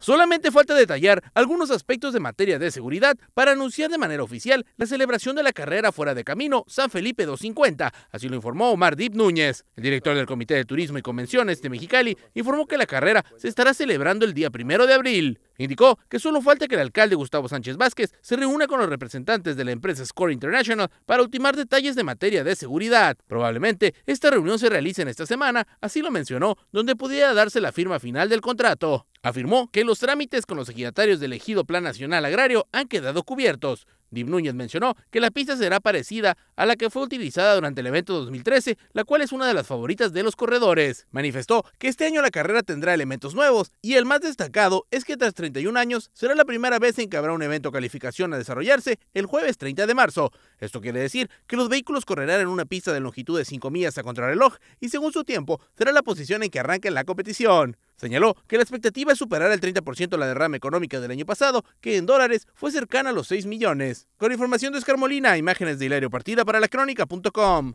Solamente falta detallar algunos aspectos de materia de seguridad para anunciar de manera oficial la celebración de la carrera fuera de camino San Felipe 250, así lo informó Omar Dip Núñez. El director del Comité de Turismo y Convenciones de Mexicali informó que la carrera se estará celebrando el día primero de abril. Indicó que solo falta que el alcalde Gustavo Sánchez Vázquez se reúna con los representantes de la empresa Score International para ultimar detalles de materia de seguridad. Probablemente esta reunión se realice en esta semana, así lo mencionó, donde pudiera darse la firma final del contrato. Afirmó que los trámites con los ejidatarios del ejido Plan Nacional Agrario han quedado cubiertos Dib Núñez mencionó que la pista será parecida a la que fue utilizada durante el evento 2013, la cual es una de las favoritas de los corredores. Manifestó que este año la carrera tendrá elementos nuevos y el más destacado es que tras 31 años será la primera vez en que habrá un evento calificación a desarrollarse el jueves 30 de marzo. Esto quiere decir que los vehículos correrán en una pista de longitud de 5 millas a contrarreloj y según su tiempo será la posición en que arranque la competición. Señaló que la expectativa es superar el 30% la derrama económica del año pasado, que en dólares fue cercana a los 6 millones. Con información de Oscar Molina, imágenes de Hilario Partida para la crónica.com.